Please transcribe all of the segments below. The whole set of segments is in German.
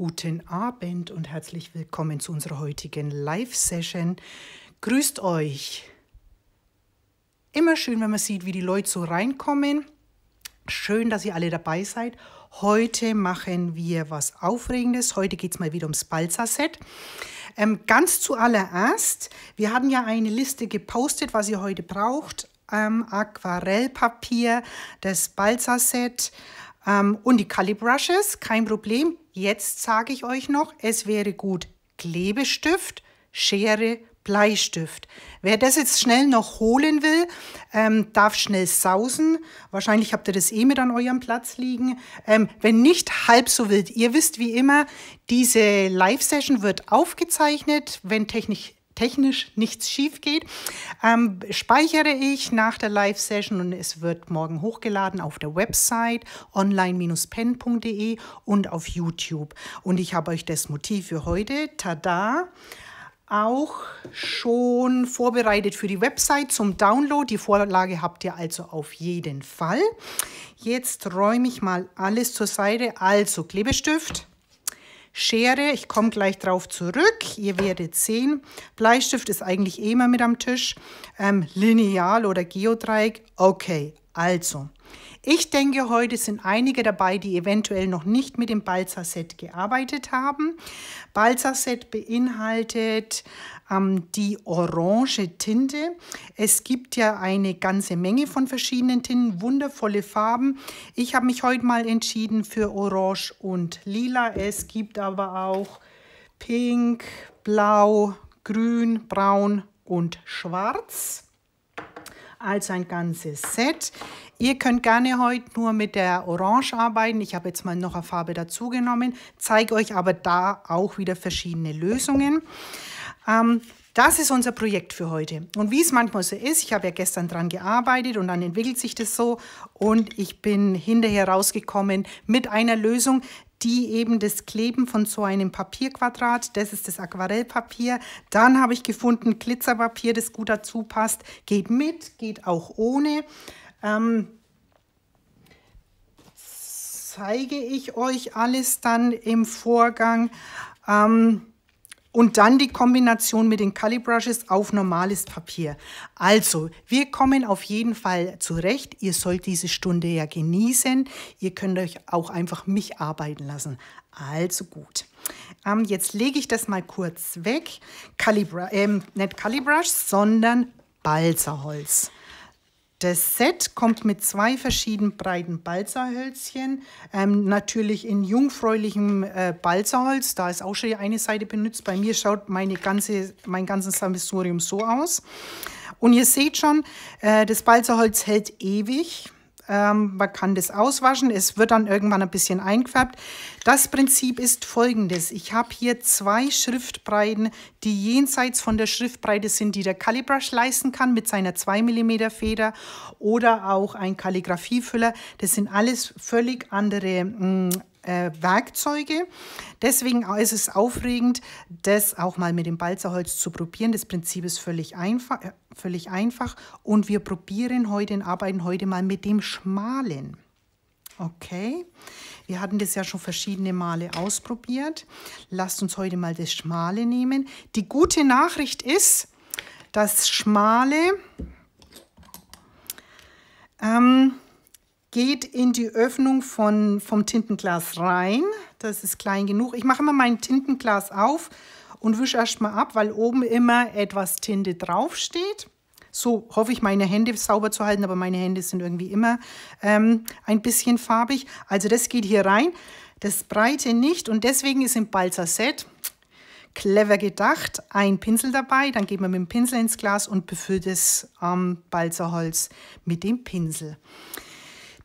Guten Abend und herzlich willkommen zu unserer heutigen Live-Session. Grüßt euch! Immer schön, wenn man sieht, wie die Leute so reinkommen. Schön, dass ihr alle dabei seid. Heute machen wir was Aufregendes. Heute geht es mal wieder ums Balsa-Set. Ähm, ganz zuallererst, wir haben ja eine Liste gepostet, was ihr heute braucht. Ähm, Aquarellpapier, das Balsa-Set ähm, und die Calibrushes. Kein Problem, Jetzt sage ich euch noch, es wäre gut Klebestift, Schere, Bleistift. Wer das jetzt schnell noch holen will, ähm, darf schnell sausen. Wahrscheinlich habt ihr das eh mit an eurem Platz liegen. Ähm, wenn nicht, halb so wild. Ihr wisst wie immer, diese Live-Session wird aufgezeichnet. Wenn technisch technisch nichts schief geht, ähm, speichere ich nach der Live-Session und es wird morgen hochgeladen auf der Website online-pen.de und auf YouTube. Und ich habe euch das Motiv für heute, tada, auch schon vorbereitet für die Website zum Download. Die Vorlage habt ihr also auf jeden Fall. Jetzt räume ich mal alles zur Seite. Also Klebestift Schere, ich komme gleich drauf zurück, ihr werdet sehen. Bleistift ist eigentlich eh immer mit am Tisch. Ähm, Lineal oder Geodreieck, okay, also. Ich denke, heute sind einige dabei, die eventuell noch nicht mit dem Balzer-Set gearbeitet haben. Balzer-Set beinhaltet ähm, die orange Tinte. Es gibt ja eine ganze Menge von verschiedenen Tinten, wundervolle Farben. Ich habe mich heute mal entschieden für orange und lila. Es gibt aber auch pink, blau, grün, braun und schwarz als ein ganzes Set. Ihr könnt gerne heute nur mit der Orange arbeiten. Ich habe jetzt mal noch eine Farbe dazu genommen, zeige euch aber da auch wieder verschiedene Lösungen. Ähm, das ist unser Projekt für heute. Und wie es manchmal so ist, ich habe ja gestern dran gearbeitet und dann entwickelt sich das so und ich bin hinterher rausgekommen mit einer Lösung, die eben das Kleben von so einem Papierquadrat, das ist das Aquarellpapier. Dann habe ich gefunden Glitzerpapier, das gut dazu passt. Geht mit, geht auch ohne. Ähm, zeige ich euch alles dann im Vorgang. Ähm, und dann die Kombination mit den Calibrushes auf normales Papier. Also, wir kommen auf jeden Fall zurecht. Ihr sollt diese Stunde ja genießen. Ihr könnt euch auch einfach mich arbeiten lassen. Also gut. Ähm, jetzt lege ich das mal kurz weg. Calibra, ähm, nicht Calibrush, sondern Balzerholz. Das Set kommt mit zwei verschiedenen breiten Balsahölzchen, ähm, natürlich in jungfräulichem äh, Balsaholz. Da ist auch schon eine Seite benutzt. Bei mir schaut meine ganze, mein ganzes Sammelsurium so aus. Und ihr seht schon, äh, das Balsaholz hält ewig. Ähm, man kann das auswaschen. Es wird dann irgendwann ein bisschen eingefärbt. Das Prinzip ist folgendes. Ich habe hier zwei Schriftbreiten, die jenseits von der Schriftbreite sind, die der Calibrush leisten kann mit seiner 2 mm Feder oder auch ein Kalligraphiefüller. Das sind alles völlig andere mh, mm, äh, Werkzeuge. Deswegen ist es aufregend, das auch mal mit dem Balzerholz zu probieren. Das Prinzip ist völlig einfach, äh, völlig einfach. Und wir probieren heute und arbeiten heute mal mit dem Schmalen. Okay, wir hatten das ja schon verschiedene Male ausprobiert. Lasst uns heute mal das Schmale nehmen. Die gute Nachricht ist, dass Schmale ähm, geht in die Öffnung von, vom Tintenglas rein. Das ist klein genug. Ich mache immer mein Tintenglas auf und wische erstmal ab, weil oben immer etwas Tinte draufsteht. So hoffe ich, meine Hände sauber zu halten, aber meine Hände sind irgendwie immer ähm, ein bisschen farbig. Also das geht hier rein, das Breite nicht und deswegen ist im Balzer-Set clever gedacht, ein Pinsel dabei, dann geht man mit dem Pinsel ins Glas und befüllt das ähm, Balzerholz mit dem Pinsel.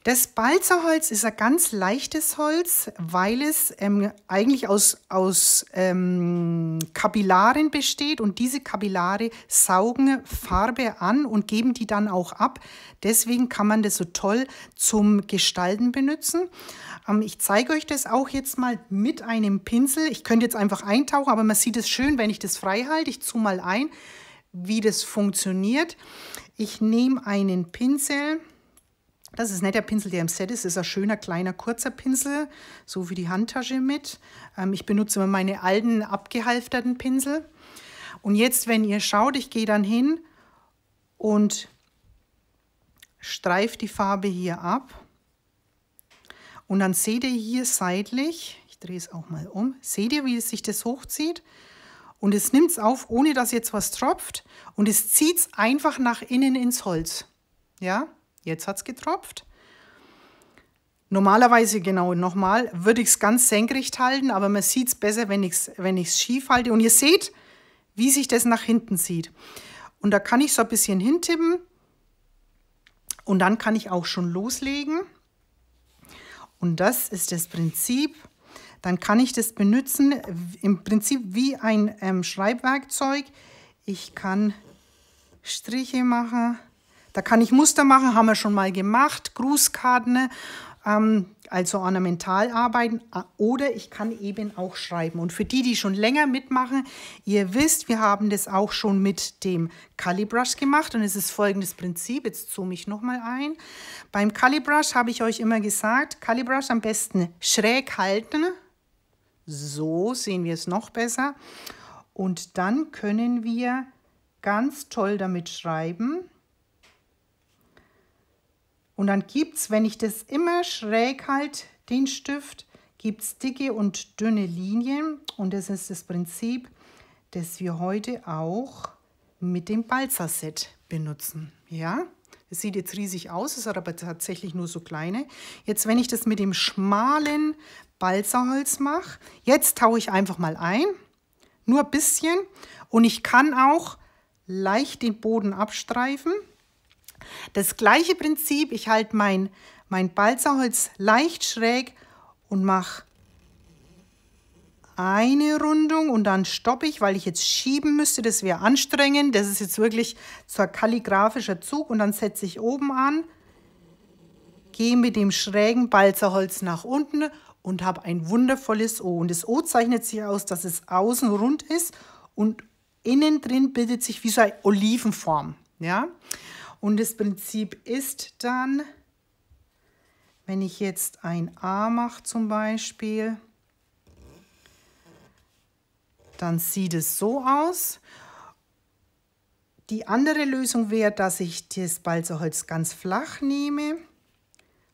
Das Balzerholz ist ein ganz leichtes Holz, weil es ähm, eigentlich aus, aus ähm, Kapillaren besteht und diese Kapillare saugen Farbe an und geben die dann auch ab. Deswegen kann man das so toll zum Gestalten benutzen. Ähm, ich zeige euch das auch jetzt mal mit einem Pinsel. Ich könnte jetzt einfach eintauchen, aber man sieht es schön, wenn ich das frei halte. Ich zoome mal ein, wie das funktioniert. Ich nehme einen Pinsel. Das ist nicht der Pinsel, der im Set ist. Das ist ein schöner, kleiner, kurzer Pinsel, so wie die Handtasche mit. Ähm, ich benutze immer meine alten, abgehalfterten Pinsel. Und jetzt, wenn ihr schaut, ich gehe dann hin und streife die Farbe hier ab. Und dann seht ihr hier seitlich, ich drehe es auch mal um, seht ihr, wie sich das hochzieht? Und es nimmt es auf, ohne dass jetzt was tropft. Und es zieht es einfach nach innen ins Holz. Ja? Jetzt hat es getropft. Normalerweise genau nochmal würde ich es ganz senkrecht halten, aber man sieht es besser, wenn ich es wenn schief halte. Und ihr seht, wie sich das nach hinten zieht. Und da kann ich so ein bisschen hintippen und dann kann ich auch schon loslegen. Und das ist das Prinzip. Dann kann ich das benutzen, im Prinzip wie ein ähm, Schreibwerkzeug. Ich kann Striche machen da kann ich Muster machen, haben wir schon mal gemacht, Grußkarten, ähm, also ornamental arbeiten. Äh, oder ich kann eben auch schreiben. Und für die, die schon länger mitmachen, ihr wisst, wir haben das auch schon mit dem Calibrush gemacht. Und es ist folgendes Prinzip, jetzt zoome ich nochmal ein. Beim Calibrush habe ich euch immer gesagt, Calibrush am besten schräg halten. So sehen wir es noch besser. Und dann können wir ganz toll damit schreiben. Und dann gibt es, wenn ich das immer schräg halt, den Stift, gibt es dicke und dünne Linien. Und das ist das Prinzip, das wir heute auch mit dem Balzer-Set benutzen. Ja, es sieht jetzt riesig aus, ist aber tatsächlich nur so kleine. Jetzt, wenn ich das mit dem schmalen Balsaholz mache, jetzt tauche ich einfach mal ein, nur ein bisschen. Und ich kann auch leicht den Boden abstreifen. Das gleiche Prinzip, ich halte mein, mein Balsaholz leicht schräg und mache eine Rundung und dann stoppe ich, weil ich jetzt schieben müsste. Das wäre anstrengend. Das ist jetzt wirklich so ein kalligrafischer Zug und dann setze ich oben an, gehe mit dem schrägen Balzerholz nach unten und habe ein wundervolles O. Und das O zeichnet sich aus, dass es außen rund ist und innen drin bildet sich wie so eine Olivenform. Ja? Und das Prinzip ist dann, wenn ich jetzt ein A mache zum Beispiel, dann sieht es so aus. Die andere Lösung wäre, dass ich das Balzerholz ganz flach nehme.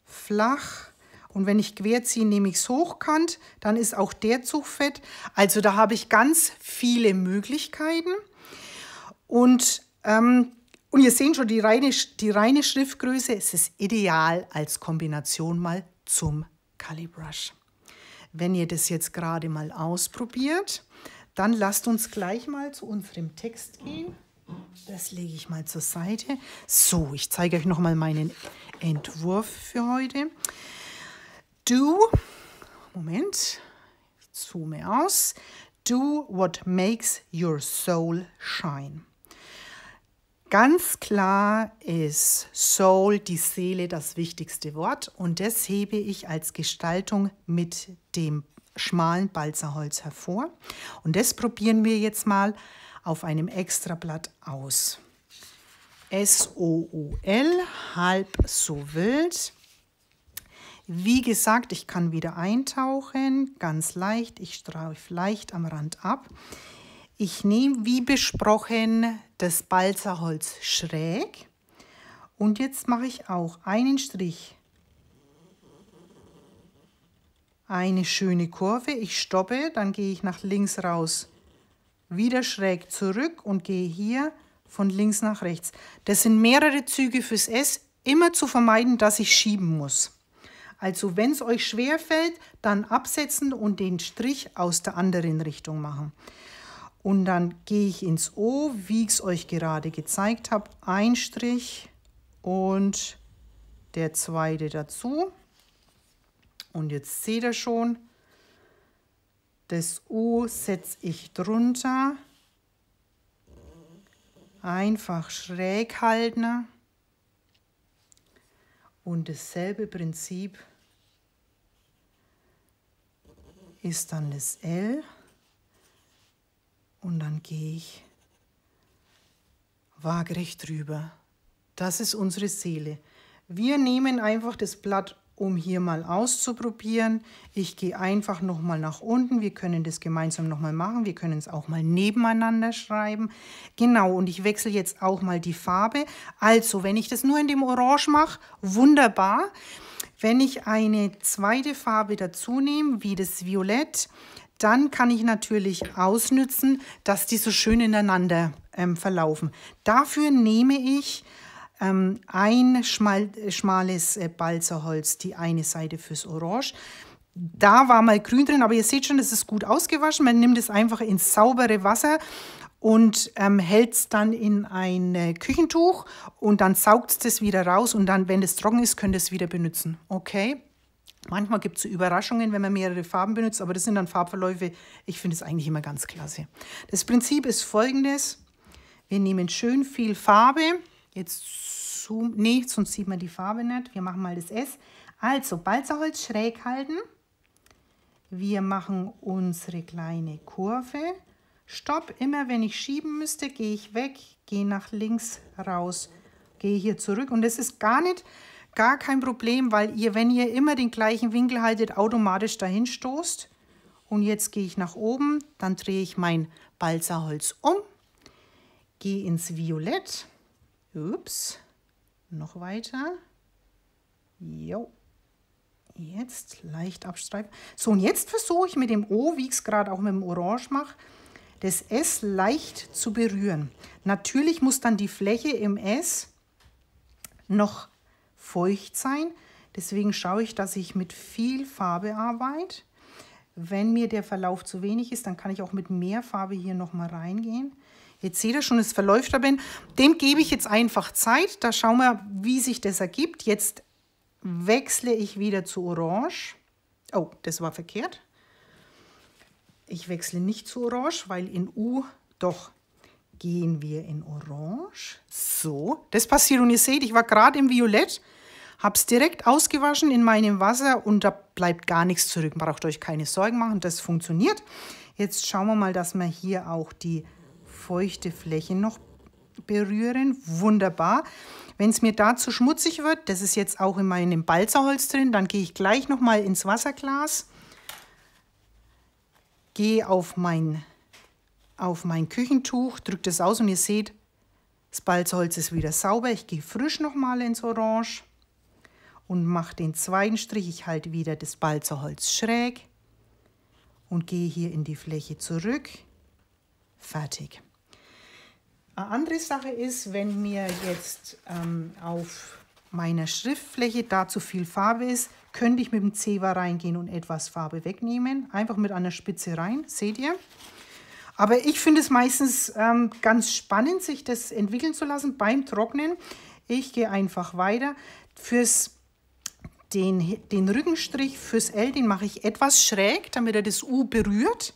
Flach. Und wenn ich quer ziehe, nehme ich es hochkant. Dann ist auch der Zug fett. Also da habe ich ganz viele Möglichkeiten. Und ähm, und ihr seht schon, die reine, die reine Schriftgröße es ist ideal als Kombination mal zum Calibrush. Wenn ihr das jetzt gerade mal ausprobiert, dann lasst uns gleich mal zu unserem Text gehen. Das lege ich mal zur Seite. So, ich zeige euch nochmal meinen Entwurf für heute. Do, Moment, ich zoome aus. Do what makes your soul shine. Ganz klar ist Soul, die Seele, das wichtigste Wort und das hebe ich als Gestaltung mit dem schmalen Balzerholz hervor. Und das probieren wir jetzt mal auf einem Extrablatt aus. S-O-U-L, halb so wild. Wie gesagt, ich kann wieder eintauchen, ganz leicht. Ich streife leicht am Rand ab. Ich nehme, wie besprochen, das Balzerholz schräg. Und jetzt mache ich auch einen Strich. Eine schöne Kurve. Ich stoppe, dann gehe ich nach links raus. Wieder schräg zurück und gehe hier von links nach rechts. Das sind mehrere Züge fürs S. Immer zu vermeiden, dass ich schieben muss. Also wenn es euch schwer fällt, dann absetzen und den Strich aus der anderen Richtung machen und dann gehe ich ins O, wie ich es euch gerade gezeigt habe, ein Strich und der zweite dazu. Und jetzt seht ihr schon, das O setze ich drunter, einfach schräg halten und dasselbe Prinzip ist dann das L gehe ich waagerecht drüber. Das ist unsere Seele. Wir nehmen einfach das Blatt, um hier mal auszuprobieren. Ich gehe einfach nochmal nach unten. Wir können das gemeinsam nochmal machen. Wir können es auch mal nebeneinander schreiben. Genau, und ich wechsle jetzt auch mal die Farbe. Also, wenn ich das nur in dem Orange mache, wunderbar. Wenn ich eine zweite Farbe dazu nehme, wie das Violett, dann kann ich natürlich ausnützen, dass die so schön ineinander ähm, verlaufen. Dafür nehme ich ähm, ein schmal, äh, schmales äh, Balzerholz, die eine Seite fürs Orange. Da war mal grün drin, aber ihr seht schon, es ist gut ausgewaschen. Man nimmt es einfach ins saubere Wasser und ähm, hält es dann in ein äh, Küchentuch und dann saugt es das wieder raus und dann, wenn es trocken ist, könnt ihr es wieder benutzen. Okay? Manchmal gibt es Überraschungen, wenn man mehrere Farben benutzt, aber das sind dann Farbverläufe. Ich finde es eigentlich immer ganz klasse. Das Prinzip ist folgendes. Wir nehmen schön viel Farbe. Jetzt zoom, nee, sonst sieht man die Farbe nicht. Wir machen mal das S. Also Balzerholz schräg halten. Wir machen unsere kleine Kurve. Stopp, immer wenn ich schieben müsste, gehe ich weg, gehe nach links raus, gehe hier zurück. Und das ist gar nicht, Gar kein Problem, weil ihr, wenn ihr immer den gleichen Winkel haltet, automatisch dahin stoßt. Und jetzt gehe ich nach oben, dann drehe ich mein Balsaholz um, gehe ins Violett. Ups, noch weiter. Jo. Jetzt leicht abstreifen. So, und jetzt versuche ich mit dem O, wie ich es gerade auch mit dem Orange mache, das S leicht zu berühren. Natürlich muss dann die Fläche im S noch feucht sein. Deswegen schaue ich, dass ich mit viel Farbe arbeite. Wenn mir der Verlauf zu wenig ist, dann kann ich auch mit mehr Farbe hier nochmal reingehen. Jetzt seht ihr schon, es verläuft aber. Dem gebe ich jetzt einfach Zeit. Da schauen wir, wie sich das ergibt. Jetzt wechsle ich wieder zu Orange. Oh, das war verkehrt. Ich wechsle nicht zu Orange, weil in U, doch, gehen wir in Orange. So, das passiert und ihr seht, ich war gerade im Violett, habe es direkt ausgewaschen in meinem Wasser und da bleibt gar nichts zurück. Braucht euch keine Sorgen machen, das funktioniert. Jetzt schauen wir mal, dass wir hier auch die feuchte Fläche noch berühren. Wunderbar. Wenn es mir da zu schmutzig wird, das ist jetzt auch in meinem Balzerholz drin, dann gehe ich gleich nochmal ins Wasserglas, gehe auf mein auf mein Küchentuch, drücke das aus und ihr seht, das Balzholz ist wieder sauber. Ich gehe frisch nochmal ins Orange und mache den zweiten Strich. Ich halte wieder das Balzerholz schräg und gehe hier in die Fläche zurück. Fertig. Eine andere Sache ist, wenn mir jetzt ähm, auf meiner Schriftfläche da zu viel Farbe ist, könnte ich mit dem Zewa reingehen und etwas Farbe wegnehmen. Einfach mit einer Spitze rein, seht ihr? Aber ich finde es meistens ähm, ganz spannend, sich das entwickeln zu lassen beim Trocknen. Ich gehe einfach weiter. Fürs den, den Rückenstrich fürs L, den mache ich etwas schräg, damit er das U berührt.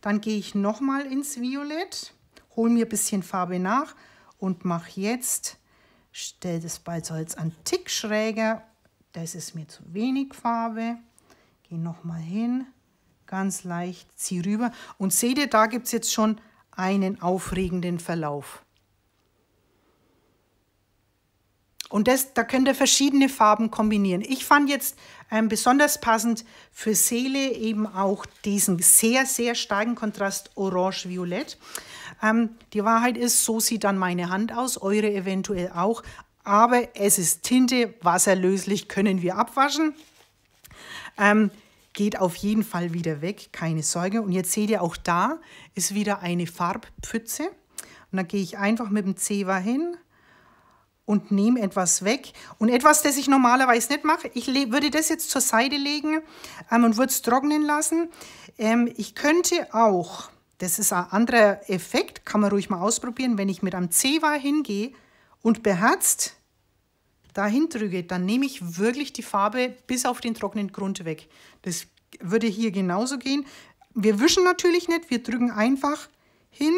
Dann gehe ich nochmal ins Violett, hole mir ein bisschen Farbe nach und mache jetzt, stelle das Ballsalz an Tick schräger. Das ist mir zu wenig Farbe. Gehe nochmal hin, ganz leicht ziehe rüber. Und seht ihr, da gibt es jetzt schon einen aufregenden Verlauf. Und das, da könnt ihr verschiedene Farben kombinieren. Ich fand jetzt ähm, besonders passend für Seele eben auch diesen sehr, sehr starken Kontrast Orange-Violett. Ähm, die Wahrheit ist, so sieht dann meine Hand aus, eure eventuell auch. Aber es ist Tinte, wasserlöslich können wir abwaschen. Ähm, geht auf jeden Fall wieder weg, keine Sorge. Und jetzt seht ihr auch da ist wieder eine Farbpfütze. Und dann gehe ich einfach mit dem Zewa hin und nehme etwas weg. Und etwas, das ich normalerweise nicht mache, ich würde das jetzt zur Seite legen ähm, und würde es trocknen lassen. Ähm, ich könnte auch, das ist ein anderer Effekt, kann man ruhig mal ausprobieren, wenn ich mit einem Zewa hingehe und beherzt dahin drücke, dann nehme ich wirklich die Farbe bis auf den trockenen Grund weg. Das würde hier genauso gehen. Wir wischen natürlich nicht, wir drücken einfach hin,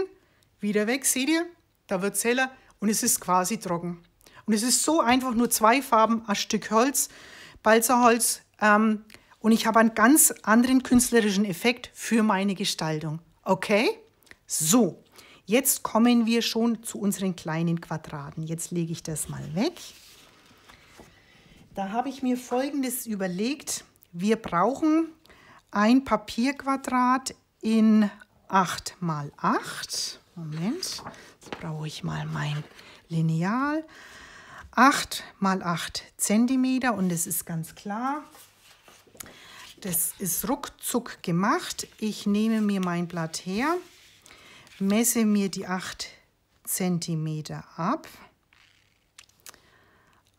wieder weg. Seht ihr? Da wird es heller und es ist quasi trocken. Und es ist so einfach, nur zwei Farben, ein Stück Holz, Balzerholz. Ähm, und ich habe einen ganz anderen künstlerischen Effekt für meine Gestaltung. Okay? So, jetzt kommen wir schon zu unseren kleinen Quadraten. Jetzt lege ich das mal weg. Da habe ich mir Folgendes überlegt. Wir brauchen ein Papierquadrat in 8 mal 8. Moment, jetzt brauche ich mal mein Lineal. 8 mal 8 cm und es ist ganz klar, das ist ruckzuck gemacht. Ich nehme mir mein Blatt her, messe mir die 8 cm ab.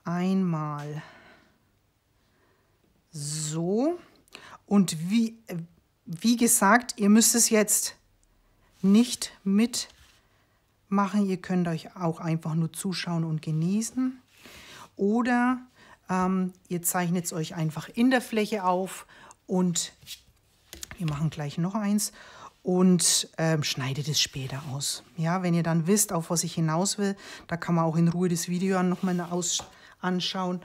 Einmal so. Und wie, wie gesagt, ihr müsst es jetzt nicht mitmachen. Ihr könnt euch auch einfach nur zuschauen und genießen. Oder ähm, ihr zeichnet es euch einfach in der Fläche auf und wir machen gleich noch eins und ähm, schneidet es später aus. Ja, wenn ihr dann wisst, auf was ich hinaus will, da kann man auch in Ruhe das Video nochmal anschauen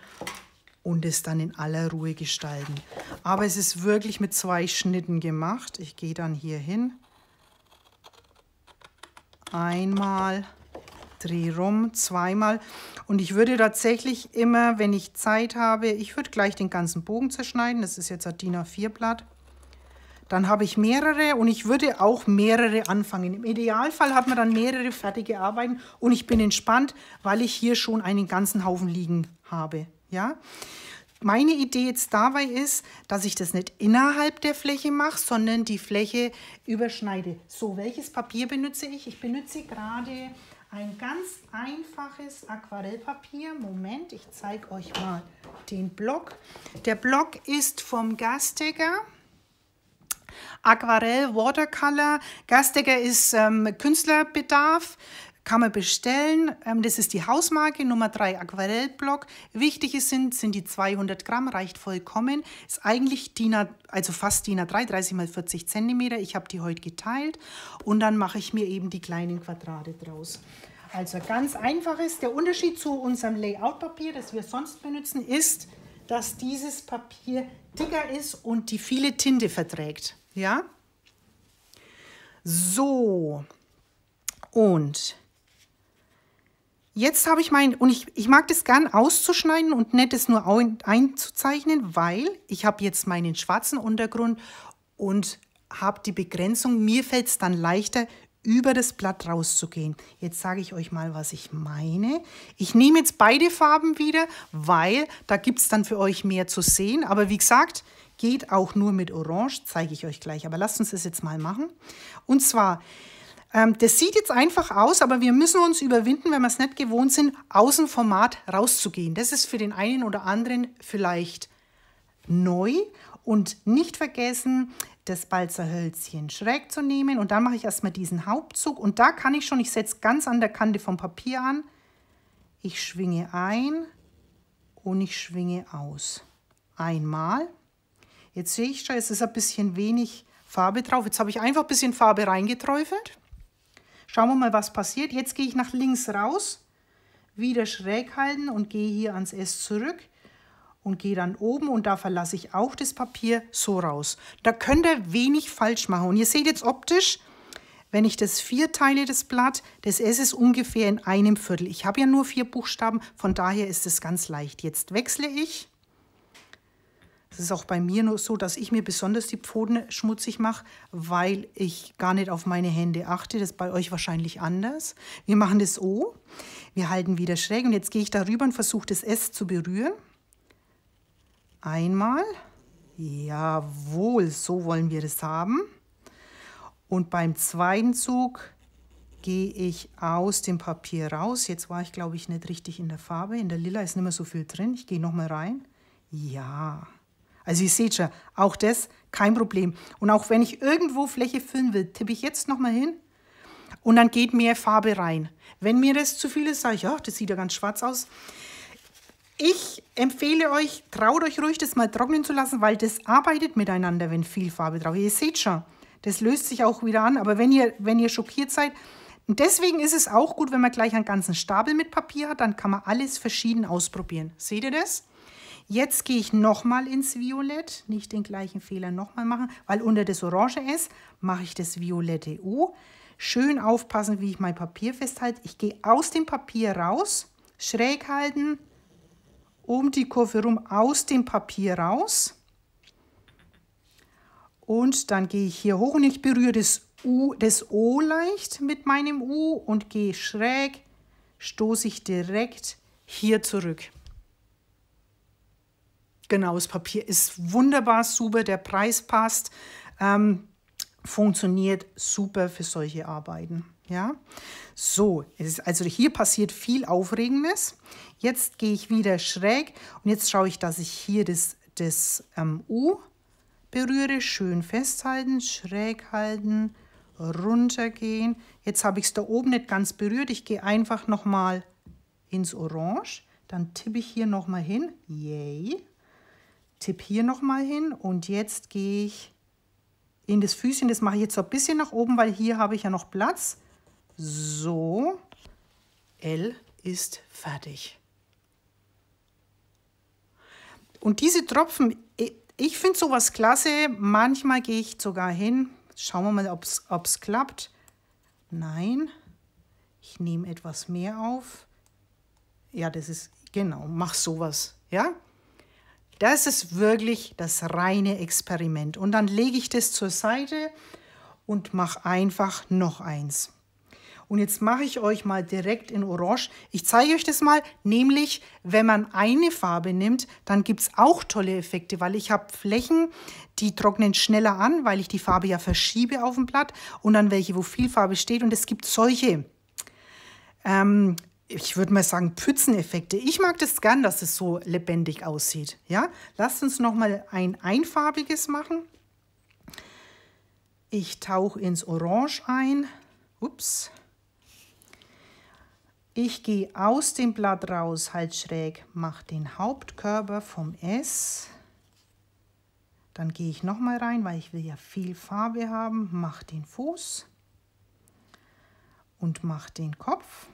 und es dann in aller Ruhe gestalten. Aber es ist wirklich mit zwei Schnitten gemacht. Ich gehe dann hier hin. Einmal, drehe rum, zweimal. Und ich würde tatsächlich immer, wenn ich Zeit habe, ich würde gleich den ganzen Bogen zerschneiden. Das ist jetzt ein DIN A4 Blatt. Dann habe ich mehrere und ich würde auch mehrere anfangen. Im Idealfall hat man dann mehrere fertige Arbeiten und ich bin entspannt, weil ich hier schon einen ganzen Haufen liegen habe. Ja? Meine Idee jetzt dabei ist, dass ich das nicht innerhalb der Fläche mache, sondern die Fläche überschneide. So, welches Papier benutze ich? Ich benutze gerade ein ganz einfaches Aquarellpapier. Moment, ich zeige euch mal den Block. Der Block ist vom Gastecker. Aquarell Watercolor. Gastecker ist ähm, Künstlerbedarf. Kann man bestellen. Ähm, das ist die Hausmarke Nummer 3 Aquarellblock. Wichtig ist, sind, sind die 200 Gramm, reicht vollkommen. Ist eigentlich DIN, also fast DIN A3, 30 x 40 cm. Ich habe die heute geteilt und dann mache ich mir eben die kleinen Quadrate draus. Also ganz einfach ist, der Unterschied zu unserem Layout-Papier, das wir sonst benutzen, ist, dass dieses Papier dicker ist und die viele Tinte verträgt. Ja? So, und Jetzt habe ich mein, und ich, ich mag das gern auszuschneiden und nicht das nur ein, einzuzeichnen, weil ich habe jetzt meinen schwarzen Untergrund und habe die Begrenzung. Mir fällt es dann leichter, über das Blatt rauszugehen. Jetzt sage ich euch mal, was ich meine. Ich nehme jetzt beide Farben wieder, weil da gibt es dann für euch mehr zu sehen. Aber wie gesagt, geht auch nur mit Orange, zeige ich euch gleich. Aber lasst uns das jetzt mal machen. Und zwar ähm, das sieht jetzt einfach aus, aber wir müssen uns überwinden, wenn wir es nicht gewohnt sind, aus dem Format rauszugehen. Das ist für den einen oder anderen vielleicht neu. Und nicht vergessen, das Balzerhölzchen schräg zu nehmen. Und dann mache ich erstmal diesen Hauptzug. Und da kann ich schon, ich setze ganz an der Kante vom Papier an. Ich schwinge ein und ich schwinge aus. Einmal. Jetzt sehe ich schon, es ist ein bisschen wenig Farbe drauf. Jetzt habe ich einfach ein bisschen Farbe reingeträufelt. Schauen wir mal, was passiert. Jetzt gehe ich nach links raus, wieder schräg halten und gehe hier ans S zurück und gehe dann oben und da verlasse ich auch das Papier so raus. Da könnt ihr wenig falsch machen. Und ihr seht jetzt optisch, wenn ich das vier teile, das Blatt, das S ist ungefähr in einem Viertel. Ich habe ja nur vier Buchstaben, von daher ist es ganz leicht. Jetzt wechsle ich das ist auch bei mir nur so, dass ich mir besonders die Pfoten schmutzig mache, weil ich gar nicht auf meine Hände achte. Das ist bei euch wahrscheinlich anders. Wir machen das O. Wir halten wieder schräg und jetzt gehe ich darüber und versuche das S zu berühren. Einmal. Jawohl, so wollen wir das haben. Und beim zweiten Zug gehe ich aus dem Papier raus. Jetzt war ich, glaube ich, nicht richtig in der Farbe. In der Lila ist nicht mehr so viel drin. Ich gehe nochmal rein. Ja. Also ihr seht schon, auch das kein Problem. Und auch wenn ich irgendwo Fläche füllen will, tippe ich jetzt nochmal hin und dann geht mehr Farbe rein. Wenn mir das zu viel ist, sage ich, ja, das sieht ja ganz schwarz aus. Ich empfehle euch, traut euch ruhig, das mal trocknen zu lassen, weil das arbeitet miteinander, wenn viel Farbe drauf ist. Ihr seht schon, das löst sich auch wieder an. Aber wenn ihr, wenn ihr schockiert seid, und deswegen ist es auch gut, wenn man gleich einen ganzen Stapel mit Papier hat, dann kann man alles verschieden ausprobieren. Seht ihr das? Jetzt gehe ich nochmal ins Violett, nicht den gleichen Fehler nochmal machen, weil unter das Orange S mache ich das violette U. Schön aufpassen, wie ich mein Papier festhalte. Ich gehe aus dem Papier raus, schräg halten, um die Kurve rum aus dem Papier raus. Und dann gehe ich hier hoch und ich berühre das, U, das O leicht mit meinem U und gehe schräg, stoße ich direkt hier zurück. Genau, das Papier ist wunderbar super, der Preis passt, ähm, funktioniert super für solche Arbeiten. Ja, so, ist, also hier passiert viel Aufregendes. Jetzt gehe ich wieder schräg und jetzt schaue ich, dass ich hier das, das ähm, U berühre. Schön festhalten, schräg halten, runtergehen. Jetzt habe ich es da oben nicht ganz berührt. Ich gehe einfach nochmal ins Orange. Dann tippe ich hier nochmal hin. Yay tippe hier nochmal hin und jetzt gehe ich in das Füßchen. Das mache ich jetzt so ein bisschen nach oben, weil hier habe ich ja noch Platz. So, L ist fertig. Und diese Tropfen, ich finde sowas klasse. Manchmal gehe ich sogar hin. Schauen wir mal, ob es klappt. Nein, ich nehme etwas mehr auf. Ja, das ist, genau, mach sowas. Ja, das ist wirklich das reine Experiment. Und dann lege ich das zur Seite und mache einfach noch eins. Und jetzt mache ich euch mal direkt in Orange. Ich zeige euch das mal, nämlich wenn man eine Farbe nimmt, dann gibt es auch tolle Effekte, weil ich habe Flächen, die trocknen schneller an, weil ich die Farbe ja verschiebe auf dem Blatt und dann welche, wo viel Farbe steht. Und es gibt solche ähm, ich würde mal sagen, Pützeneffekte. Ich mag das gern, dass es so lebendig aussieht. Ja, lasst uns noch mal ein einfarbiges machen. Ich tauche ins Orange ein. Ups. Ich gehe aus dem Blatt raus, halt schräg, mache den Hauptkörper vom S. Dann gehe ich noch mal rein, weil ich will ja viel Farbe haben, mache den Fuß und mache den Kopf.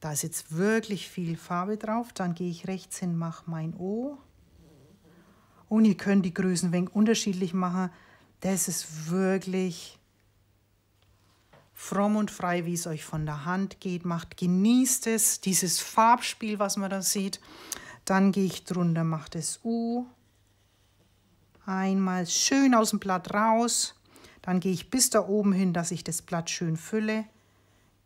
Da ist jetzt wirklich viel Farbe drauf. Dann gehe ich rechts hin, mache mein O. Und ihr könnt die Größen wenig unterschiedlich machen. Das ist wirklich fromm und frei, wie es euch von der Hand geht. Macht, genießt es, dieses Farbspiel, was man da sieht. Dann gehe ich drunter, mache das U. Einmal schön aus dem Blatt raus. Dann gehe ich bis da oben hin, dass ich das Blatt schön fülle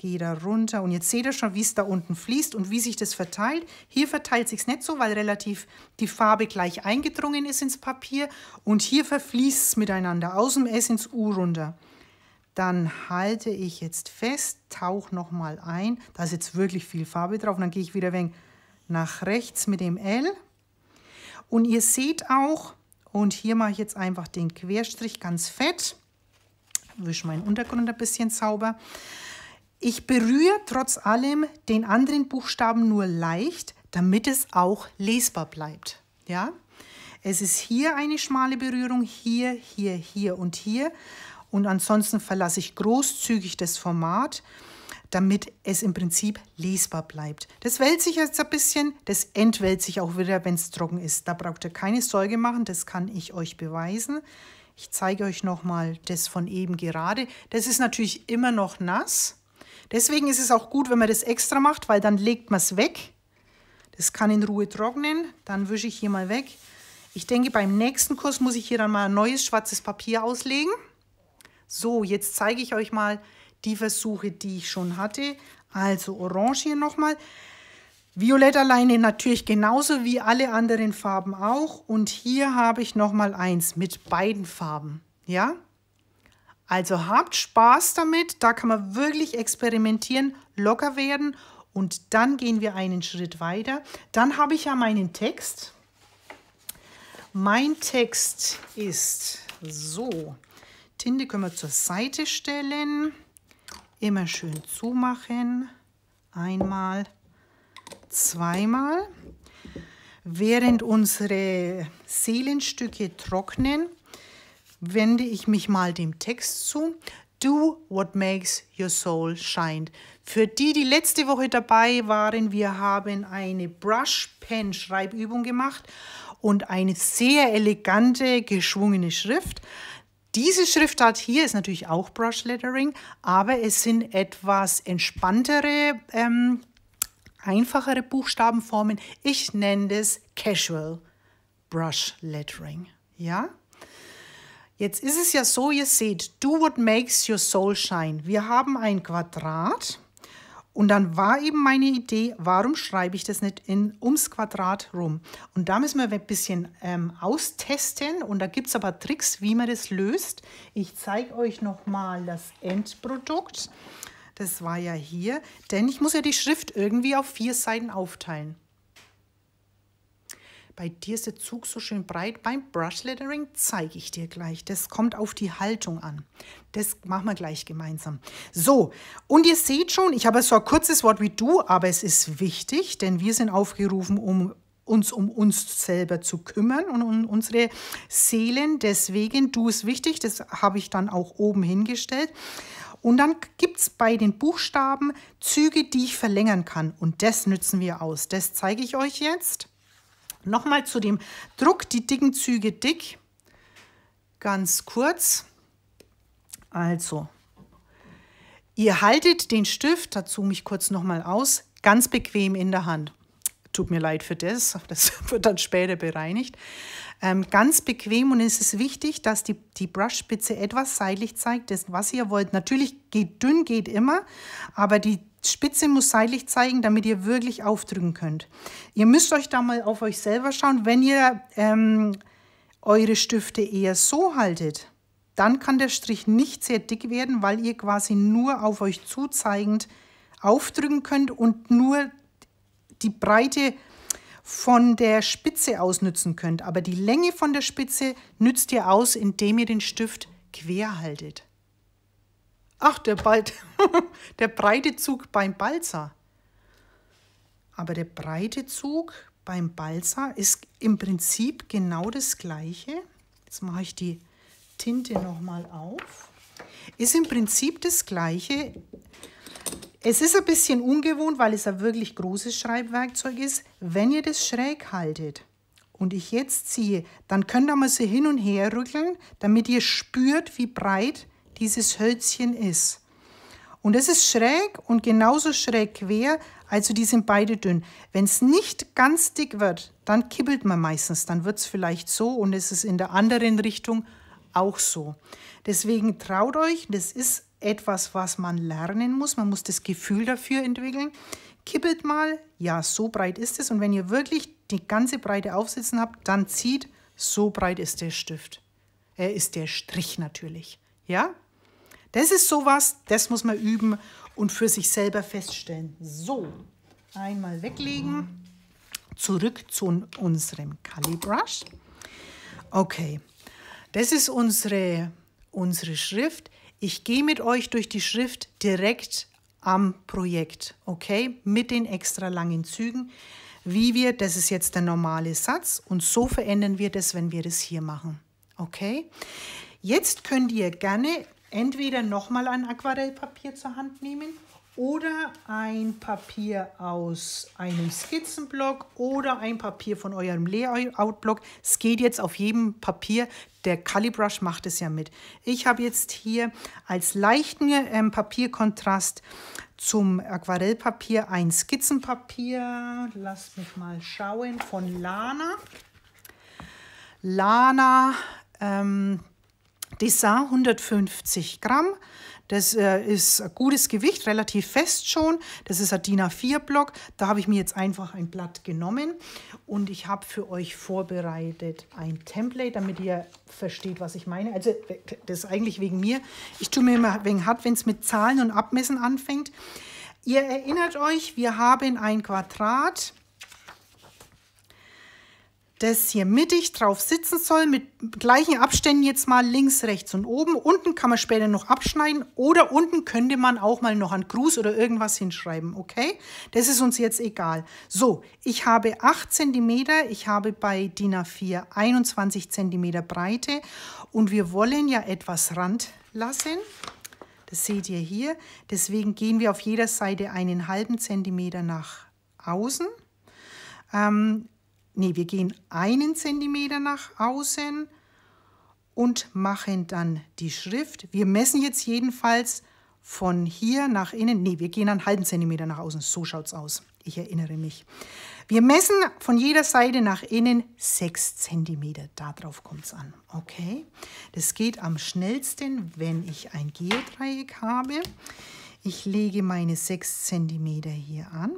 gehe da runter und jetzt seht ihr schon, wie es da unten fließt und wie sich das verteilt. Hier verteilt sich es nicht so, weil relativ die Farbe gleich eingedrungen ist ins Papier und hier verfließt es miteinander aus dem S ins U runter. Dann halte ich jetzt fest, tauche nochmal ein, da ist jetzt wirklich viel Farbe drauf und dann gehe ich wieder weg nach rechts mit dem L und ihr seht auch, und hier mache ich jetzt einfach den Querstrich ganz fett, wische meinen Untergrund ein bisschen sauber, ich berühre trotz allem den anderen Buchstaben nur leicht, damit es auch lesbar bleibt. Ja? Es ist hier eine schmale Berührung, hier, hier, hier und hier. Und ansonsten verlasse ich großzügig das Format, damit es im Prinzip lesbar bleibt. Das wälzt sich jetzt ein bisschen, das entwälzt sich auch wieder, wenn es trocken ist. Da braucht ihr keine Sorge machen, das kann ich euch beweisen. Ich zeige euch nochmal das von eben gerade. Das ist natürlich immer noch nass. Deswegen ist es auch gut, wenn man das extra macht, weil dann legt man es weg. Das kann in Ruhe trocknen. Dann wische ich hier mal weg. Ich denke, beim nächsten Kurs muss ich hier dann mal ein neues schwarzes Papier auslegen. So, jetzt zeige ich euch mal die Versuche, die ich schon hatte. Also Orange hier nochmal. Violett alleine natürlich genauso wie alle anderen Farben auch. Und hier habe ich nochmal eins mit beiden Farben. Ja, also habt Spaß damit, da kann man wirklich experimentieren, locker werden und dann gehen wir einen Schritt weiter. Dann habe ich ja meinen Text. Mein Text ist so. Tinte können wir zur Seite stellen. Immer schön zumachen. Einmal, zweimal. Während unsere Seelenstücke trocknen, wende ich mich mal dem Text zu. Do what makes your soul shine. Für die, die letzte Woche dabei waren, wir haben eine Brush-Pen-Schreibübung gemacht und eine sehr elegante, geschwungene Schrift. Diese Schriftart hier ist natürlich auch Brush Lettering, aber es sind etwas entspanntere, ähm, einfachere Buchstabenformen. Ich nenne das Casual Brush Lettering. Ja? Jetzt ist es ja so, ihr seht, do what makes your soul shine. Wir haben ein Quadrat und dann war eben meine Idee, warum schreibe ich das nicht in, ums Quadrat rum? Und da müssen wir ein bisschen ähm, austesten und da gibt es aber Tricks, wie man das löst. Ich zeige euch nochmal das Endprodukt. Das war ja hier, denn ich muss ja die Schrift irgendwie auf vier Seiten aufteilen. Bei dir ist der Zug so schön breit. Beim Brush Lettering zeige ich dir gleich. Das kommt auf die Haltung an. Das machen wir gleich gemeinsam. So, und ihr seht schon, ich habe so ein kurzes Wort wie du, aber es ist wichtig, denn wir sind aufgerufen, um uns um uns selber zu kümmern und um unsere Seelen. Deswegen, du ist wichtig, das habe ich dann auch oben hingestellt. Und dann gibt es bei den Buchstaben Züge, die ich verlängern kann. Und das nützen wir aus. Das zeige ich euch jetzt. Nochmal zu dem Druck, die dicken Züge dick, ganz kurz. Also, ihr haltet den Stift, dazu mich kurz nochmal aus, ganz bequem in der Hand. Tut mir leid für das, das wird dann später bereinigt. Ähm, ganz bequem und es ist wichtig, dass die, die Brushspitze etwas seitlich zeigt, das, was ihr wollt. Natürlich geht dünn, geht immer, aber die Spitze muss seitlich zeigen, damit ihr wirklich aufdrücken könnt. Ihr müsst euch da mal auf euch selber schauen. Wenn ihr ähm, eure Stifte eher so haltet, dann kann der Strich nicht sehr dick werden, weil ihr quasi nur auf euch zuzeigend aufdrücken könnt und nur die Breite von der Spitze ausnützen könnt. Aber die Länge von der Spitze nützt ihr aus, indem ihr den Stift quer haltet. Ach, der, Bald, der breite Zug beim Balzer. Aber der breite Zug beim Balzer ist im Prinzip genau das gleiche. Jetzt mache ich die Tinte nochmal auf. Ist im Prinzip das gleiche. Es ist ein bisschen ungewohnt, weil es ein wirklich großes Schreibwerkzeug ist. Wenn ihr das schräg haltet und ich jetzt ziehe, dann könnt ihr mal so hin und her rütteln, damit ihr spürt, wie breit dieses Hölzchen ist. Und es ist schräg und genauso schräg quer, also die sind beide dünn. Wenn es nicht ganz dick wird, dann kibbelt man meistens, dann wird es vielleicht so und es ist in der anderen Richtung auch so. Deswegen traut euch, das ist etwas, was man lernen muss, man muss das Gefühl dafür entwickeln. Kippelt mal, ja, so breit ist es und wenn ihr wirklich die ganze Breite aufsitzen habt, dann zieht, so breit ist der Stift. Er äh, ist der Strich natürlich, ja? Das ist sowas, das muss man üben und für sich selber feststellen. So, einmal weglegen. Zurück zu unserem Calibrush. Okay, das ist unsere, unsere Schrift. Ich gehe mit euch durch die Schrift direkt am Projekt, okay? Mit den extra langen Zügen, wie wir, das ist jetzt der normale Satz und so verändern wir das, wenn wir das hier machen, okay? Jetzt könnt ihr gerne entweder nochmal ein Aquarellpapier zur Hand nehmen oder ein Papier aus einem Skizzenblock oder ein Papier von eurem Layout-Block. Es geht jetzt auf jedem Papier. Der Calibrush macht es ja mit. Ich habe jetzt hier als leichten ähm, Papierkontrast zum Aquarellpapier ein Skizzenpapier. Lasst mich mal schauen. Von Lana. Lana ähm, Dessin 150 Gramm. Das äh, ist ein gutes Gewicht, relativ fest schon. Das ist ein DIN A4-Block. Da habe ich mir jetzt einfach ein Blatt genommen und ich habe für euch vorbereitet ein Template, damit ihr versteht, was ich meine. Also das ist eigentlich wegen mir. Ich tue mir immer wegen hart, wenn es mit Zahlen und Abmessen anfängt. Ihr erinnert euch, wir haben ein Quadrat das hier mittig drauf sitzen soll, mit gleichen Abständen jetzt mal links, rechts und oben. Unten kann man später noch abschneiden oder unten könnte man auch mal noch einen Gruß oder irgendwas hinschreiben, okay? Das ist uns jetzt egal. So, ich habe 8 cm, ich habe bei DIN A4 21 cm Breite und wir wollen ja etwas Rand lassen. Das seht ihr hier. Deswegen gehen wir auf jeder Seite einen halben Zentimeter nach außen. Ähm, nee, wir gehen einen Zentimeter nach außen und machen dann die Schrift. Wir messen jetzt jedenfalls von hier nach innen. Nee, wir gehen einen halben Zentimeter nach außen. So schaut es aus. Ich erinnere mich. Wir messen von jeder Seite nach innen 6 cm. Darauf kommt es an. Okay, das geht am schnellsten, wenn ich ein Geodreieck habe. Ich lege meine 6 cm hier an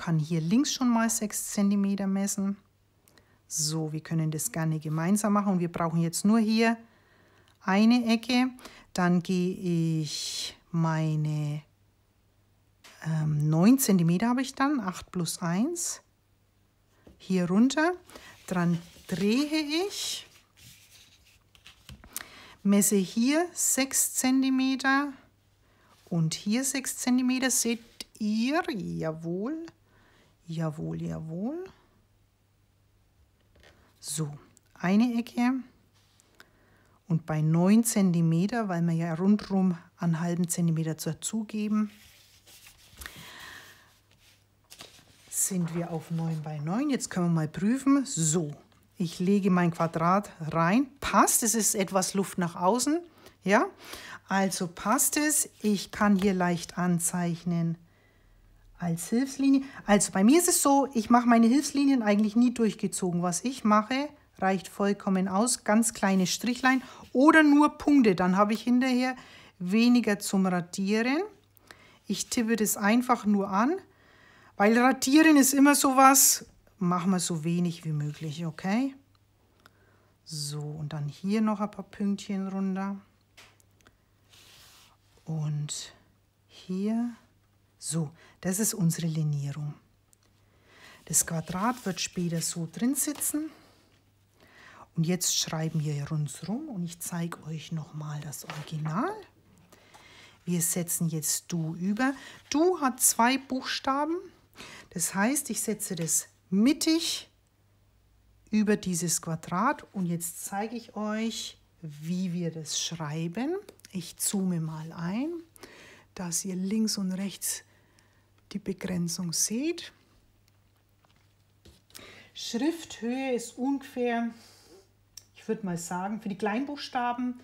kann hier links schon mal 6 cm messen. So, wir können das gerne gemeinsam machen. wir brauchen jetzt nur hier eine Ecke. Dann gehe ich meine ähm, 9 cm habe ich dann, 8 plus 1, hier runter. Dann drehe ich, messe hier 6 cm und hier 6 cm. Seht ihr? Jawohl. Jawohl, jawohl. So, eine Ecke. Und bei 9 cm, weil wir ja rundherum einen halben Zentimeter dazugeben, sind wir auf 9 bei 9. Jetzt können wir mal prüfen. So, ich lege mein Quadrat rein. Passt, es ist etwas Luft nach außen. Ja, also passt es. Ich kann hier leicht anzeichnen als Hilfslinie. Also bei mir ist es so, ich mache meine Hilfslinien eigentlich nie durchgezogen. Was ich mache, reicht vollkommen aus. Ganz kleine Strichlein oder nur Punkte. Dann habe ich hinterher weniger zum Radieren. Ich tippe das einfach nur an, weil Radieren ist immer sowas, machen wir so wenig wie möglich, okay? So, und dann hier noch ein paar Pünktchen runter. Und hier... So, das ist unsere Linierung. Das Quadrat wird später so drin sitzen. Und jetzt schreiben wir rundherum und ich zeige euch nochmal das Original. Wir setzen jetzt Du über. Du hat zwei Buchstaben. Das heißt, ich setze das mittig über dieses Quadrat und jetzt zeige ich euch, wie wir das schreiben. Ich zoome mal ein, dass ihr links und rechts die Begrenzung seht. Schrifthöhe ist ungefähr, ich würde mal sagen, für die Kleinbuchstaben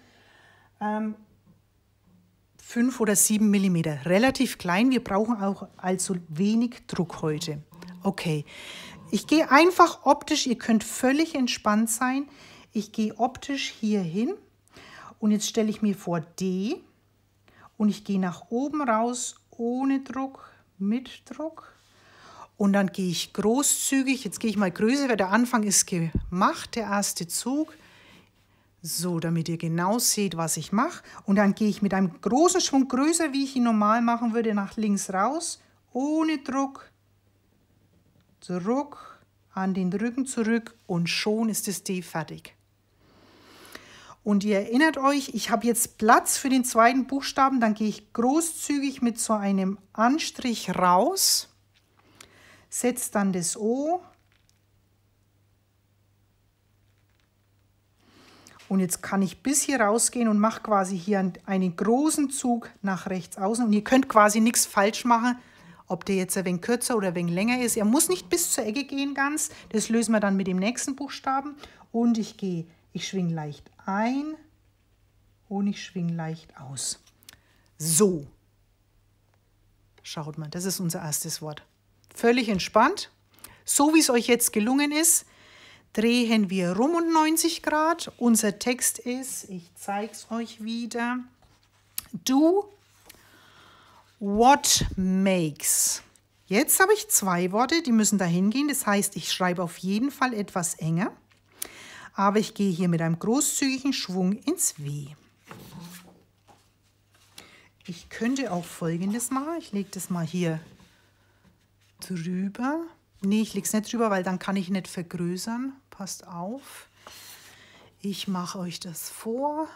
ähm, oder 7 mm. Relativ klein, wir brauchen auch also wenig Druck heute. Okay, ich gehe einfach optisch, ihr könnt völlig entspannt sein. Ich gehe optisch hier hin und jetzt stelle ich mir vor D und ich gehe nach oben raus ohne Druck mit Druck. Und dann gehe ich großzügig, jetzt gehe ich mal größer, weil der Anfang ist gemacht, der erste Zug. So, damit ihr genau seht, was ich mache. Und dann gehe ich mit einem großen Schwung größer, wie ich ihn normal machen würde, nach links raus, ohne Druck, Druck, an den Rücken zurück und schon ist das D fertig. Und ihr erinnert euch, ich habe jetzt Platz für den zweiten Buchstaben, dann gehe ich großzügig mit so einem Anstrich raus, setze dann das O Und jetzt kann ich bis hier rausgehen und mache quasi hier einen großen Zug nach rechts außen. Und ihr könnt quasi nichts falsch machen, ob der jetzt ein wenig kürzer oder ein wenig länger ist. Er muss nicht bis zur Ecke gehen ganz. Das lösen wir dann mit dem nächsten Buchstaben. Und ich gehe, ich schwinge leicht ein, ich schwinge leicht aus. So. Schaut mal, das ist unser erstes Wort. Völlig entspannt. So wie es euch jetzt gelungen ist, drehen wir rum und 90 Grad. Unser Text ist, ich zeige es euch wieder, do what makes. Jetzt habe ich zwei Worte, die müssen dahin gehen. Das heißt, ich schreibe auf jeden Fall etwas enger aber ich gehe hier mit einem großzügigen Schwung ins W. Ich könnte auch folgendes machen. Ich lege das mal hier drüber. Ne, ich lege es nicht drüber, weil dann kann ich nicht vergrößern. Passt auf. Ich mache euch das vor.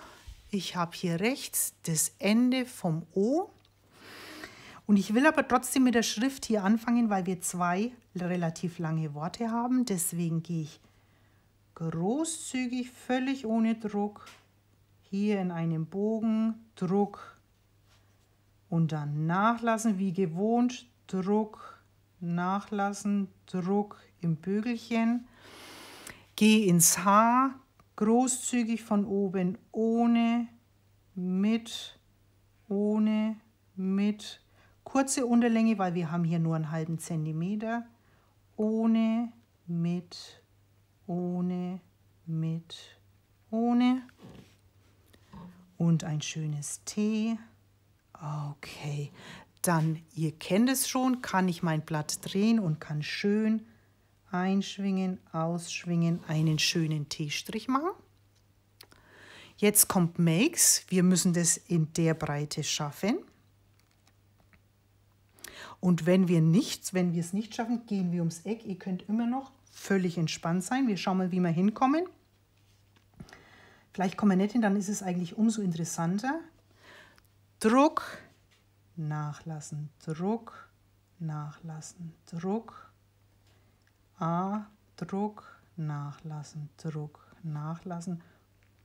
Ich habe hier rechts das Ende vom O. Und ich will aber trotzdem mit der Schrift hier anfangen, weil wir zwei relativ lange Worte haben. Deswegen gehe ich großzügig, völlig ohne Druck, hier in einem Bogen, Druck und dann nachlassen wie gewohnt, Druck, nachlassen, Druck im Bügelchen. Geh ins Haar, großzügig von oben, ohne, mit, ohne, mit. Kurze Unterlänge, weil wir haben hier nur einen halben Zentimeter. Ohne, mit, ohne, mit, ohne. Und ein schönes T. Okay, dann, ihr kennt es schon, kann ich mein Blatt drehen und kann schön einschwingen, ausschwingen, einen schönen T-Strich machen. Jetzt kommt Makes. Wir müssen das in der Breite schaffen. Und wenn wir nichts, wenn wir es nicht schaffen, gehen wir ums Eck. Ihr könnt immer noch völlig entspannt sein. Wir schauen mal, wie wir hinkommen. Vielleicht kommen wir nicht hin, dann ist es eigentlich umso interessanter. Druck, nachlassen, Druck, nachlassen, Druck, A, Druck, nachlassen, Druck, nachlassen.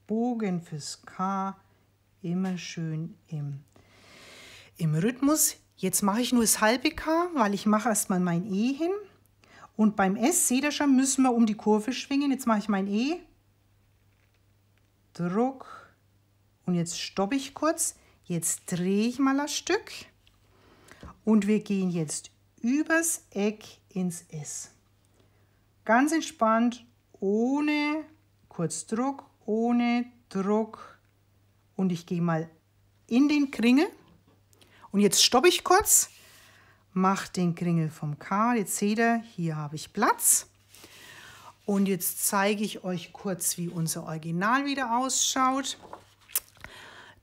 Bogen fürs K, immer schön im, im Rhythmus. Jetzt mache ich nur das halbe K, weil ich mache erstmal mein E hin. Und beim S, seht ihr schon, müssen wir um die Kurve schwingen. Jetzt mache ich mein E. Druck. Und jetzt stoppe ich kurz. Jetzt drehe ich mal ein Stück. Und wir gehen jetzt übers Eck ins S. Ganz entspannt, ohne Kurzdruck, ohne Druck. Und ich gehe mal in den Kringel. Und jetzt stoppe ich kurz mache den Kringel vom K. Jetzt seht ihr, hier habe ich Platz. Und jetzt zeige ich euch kurz, wie unser Original wieder ausschaut.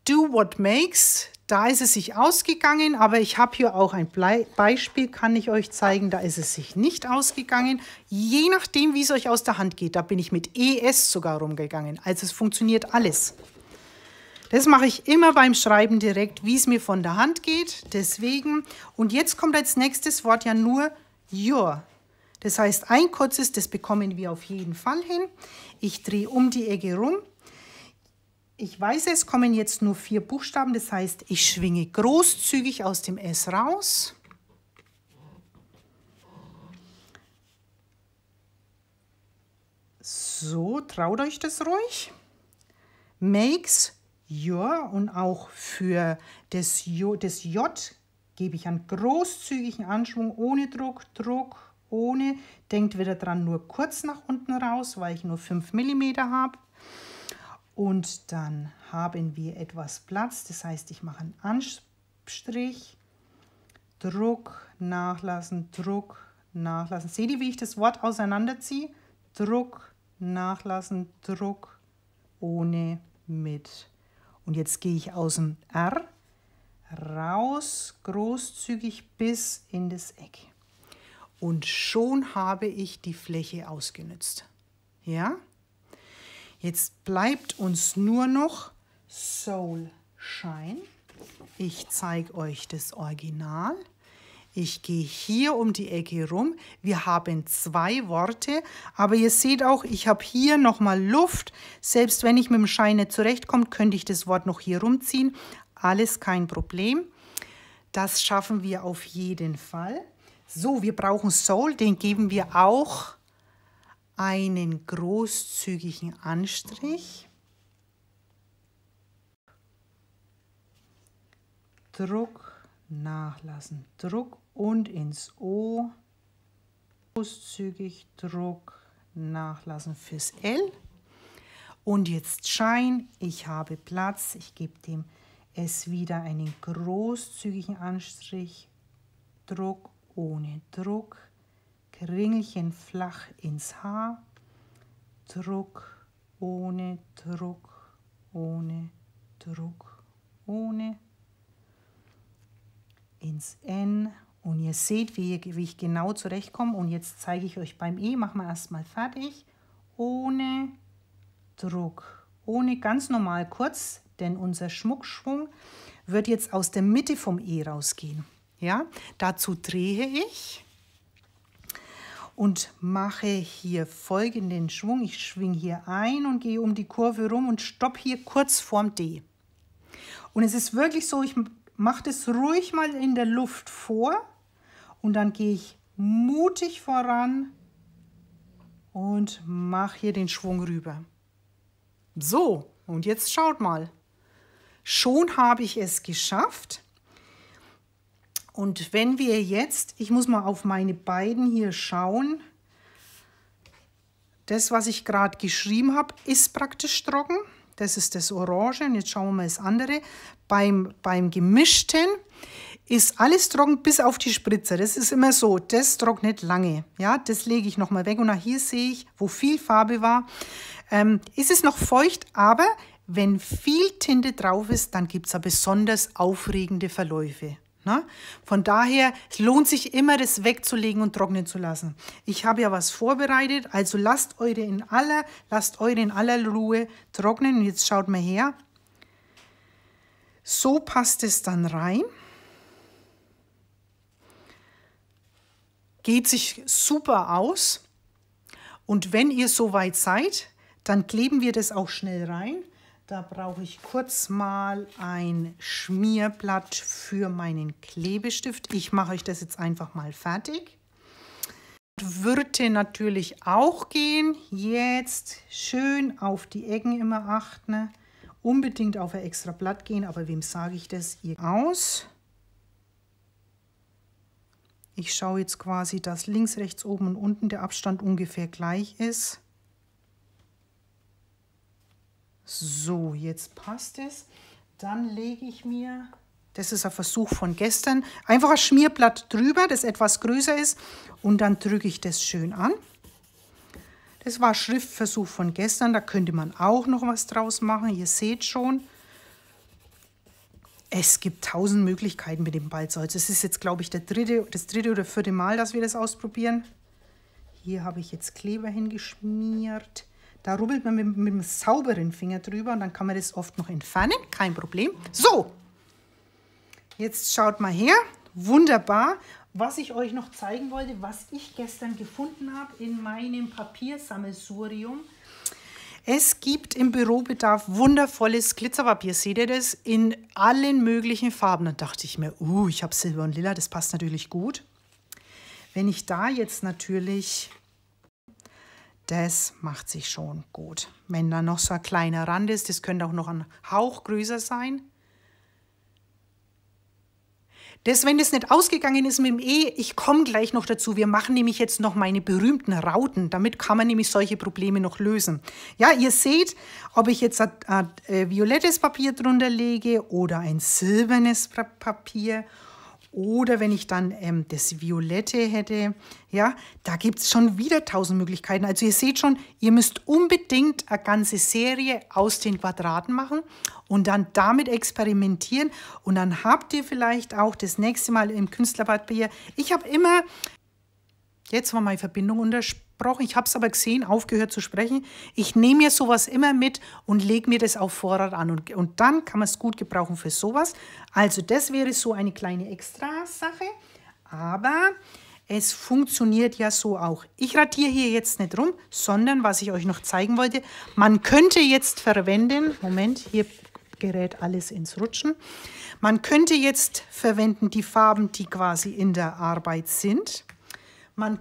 Do what makes. Da ist es sich ausgegangen, aber ich habe hier auch ein Beispiel, kann ich euch zeigen. Da ist es sich nicht ausgegangen. Je nachdem, wie es euch aus der Hand geht. Da bin ich mit ES sogar rumgegangen. Also es funktioniert alles. Das mache ich immer beim Schreiben direkt, wie es mir von der Hand geht. Deswegen. Und jetzt kommt als nächstes Wort ja nur your. Das heißt, ein kurzes, das bekommen wir auf jeden Fall hin. Ich drehe um die Ecke rum. Ich weiß, es kommen jetzt nur vier Buchstaben. Das heißt, ich schwinge großzügig aus dem S raus. So, traut euch das ruhig. Makes J und auch für das J, das J gebe ich einen großzügigen Anschwung ohne Druck, Druck ohne. Denkt wieder dran, nur kurz nach unten raus, weil ich nur 5 mm habe. Und dann haben wir etwas Platz, das heißt, ich mache einen Anstrich, Druck, nachlassen, Druck, nachlassen. Seht ihr, wie ich das Wort auseinanderziehe? Druck, nachlassen, Druck, ohne, mit. Und jetzt gehe ich aus dem R raus, großzügig bis in das Eck. Und schon habe ich die Fläche ausgenützt. Ja? Jetzt bleibt uns nur noch Soul Shine. Ich zeige euch das Original. Ich gehe hier um die Ecke rum. Wir haben zwei Worte, aber ihr seht auch, ich habe hier nochmal Luft. Selbst wenn ich mit dem Schein nicht zurechtkomme, könnte ich das Wort noch hier rumziehen. Alles kein Problem. Das schaffen wir auf jeden Fall. So, wir brauchen Soul, den geben wir auch einen großzügigen Anstrich. Druck nachlassen. Druck und ins O. Großzügig Druck nachlassen fürs L. Und jetzt Schein. Ich habe Platz. Ich gebe dem S wieder einen großzügigen Anstrich. Druck ohne Druck. Kringelchen flach ins H. Druck ohne Druck ohne Druck ohne Druck ins N. Und ihr seht, wie, wie ich genau zurechtkomme. Und jetzt zeige ich euch beim E, machen wir erstmal fertig, ohne Druck, ohne ganz normal kurz, denn unser Schmuckschwung wird jetzt aus der Mitte vom E rausgehen. Ja, dazu drehe ich und mache hier folgenden Schwung. Ich schwinge hier ein und gehe um die Kurve rum und stopp hier kurz vorm D. Und es ist wirklich so, ich mache das ruhig mal in der Luft vor und dann gehe ich mutig voran und mache hier den Schwung rüber. So, und jetzt schaut mal. Schon habe ich es geschafft. Und wenn wir jetzt, ich muss mal auf meine beiden hier schauen, das, was ich gerade geschrieben habe, ist praktisch trocken. Das ist das Orange. Und jetzt schauen wir mal das andere. Beim, beim Gemischten ist alles trocken bis auf die Spritzer. Das ist immer so. Das trocknet lange. Ja, das lege ich nochmal weg. Und nach hier sehe ich, wo viel Farbe war. Ähm, ist es noch feucht, aber wenn viel Tinte drauf ist, dann gibt es da besonders aufregende Verläufe. Ne? Von daher, es lohnt sich immer, das wegzulegen und trocknen zu lassen. Ich habe ja was vorbereitet, also lasst eure in aller, lasst eure in aller Ruhe trocknen. Und jetzt schaut mal her. So passt es dann rein. Geht sich super aus. Und wenn ihr soweit seid, dann kleben wir das auch schnell rein. Da brauche ich kurz mal ein Schmierblatt für meinen Klebestift. Ich mache euch das jetzt einfach mal fertig. Würde natürlich auch gehen. Jetzt schön auf die Ecken immer achten. Unbedingt auf ein extra Blatt gehen, aber wem sage ich das? Ihr aus. Ich schaue jetzt quasi, dass links, rechts, oben und unten der Abstand ungefähr gleich ist. So, jetzt passt es. Dann lege ich mir, das ist ein Versuch von gestern, einfach ein Schmierblatt drüber, das etwas größer ist. Und dann drücke ich das schön an. Das war Schriftversuch von gestern, da könnte man auch noch was draus machen. Ihr seht schon, es gibt tausend Möglichkeiten mit dem Balzholz. Es ist jetzt, glaube ich, der dritte, das dritte oder vierte Mal, dass wir das ausprobieren. Hier habe ich jetzt Kleber hingeschmiert. Da rubbelt man mit, mit dem sauberen Finger drüber und dann kann man das oft noch entfernen. Kein Problem. So, jetzt schaut mal her. Wunderbar. Was ich euch noch zeigen wollte, was ich gestern gefunden habe in meinem Papiersammelsurium. Es gibt im Bürobedarf wundervolles Glitzerpapier, seht ihr das? In allen möglichen Farben. Dann dachte ich mir, uh, ich habe Silber und Lila, das passt natürlich gut. Wenn ich da jetzt natürlich das macht sich schon gut. Wenn da noch so ein kleiner Rand ist, das könnte auch noch ein Hauch größer sein. Das, wenn das nicht ausgegangen ist mit dem E, ich komme gleich noch dazu. Wir machen nämlich jetzt noch meine berühmten Rauten. Damit kann man nämlich solche Probleme noch lösen. Ja, ihr seht, ob ich jetzt ein, ein, ein äh, violettes Papier drunter lege oder ein silbernes Papier oder wenn ich dann ähm, das Violette hätte, ja, da gibt es schon wieder tausend Möglichkeiten. Also ihr seht schon, ihr müsst unbedingt eine ganze Serie aus den Quadraten machen und dann damit experimentieren. Und dann habt ihr vielleicht auch das nächste Mal im Künstlerpapier. Ich habe immer, jetzt war meine Verbindung unterspannt gesprochen, ich habe es aber gesehen, aufgehört zu sprechen. Ich nehme mir sowas immer mit und lege mir das auf Vorrat an. Und, und dann kann man es gut gebrauchen für sowas. Also das wäre so eine kleine Extra-Sache. Aber es funktioniert ja so auch. Ich radiere hier jetzt nicht rum, sondern was ich euch noch zeigen wollte, man könnte jetzt verwenden, Moment, hier gerät alles ins Rutschen. Man könnte jetzt verwenden die Farben, die quasi in der Arbeit sind. Man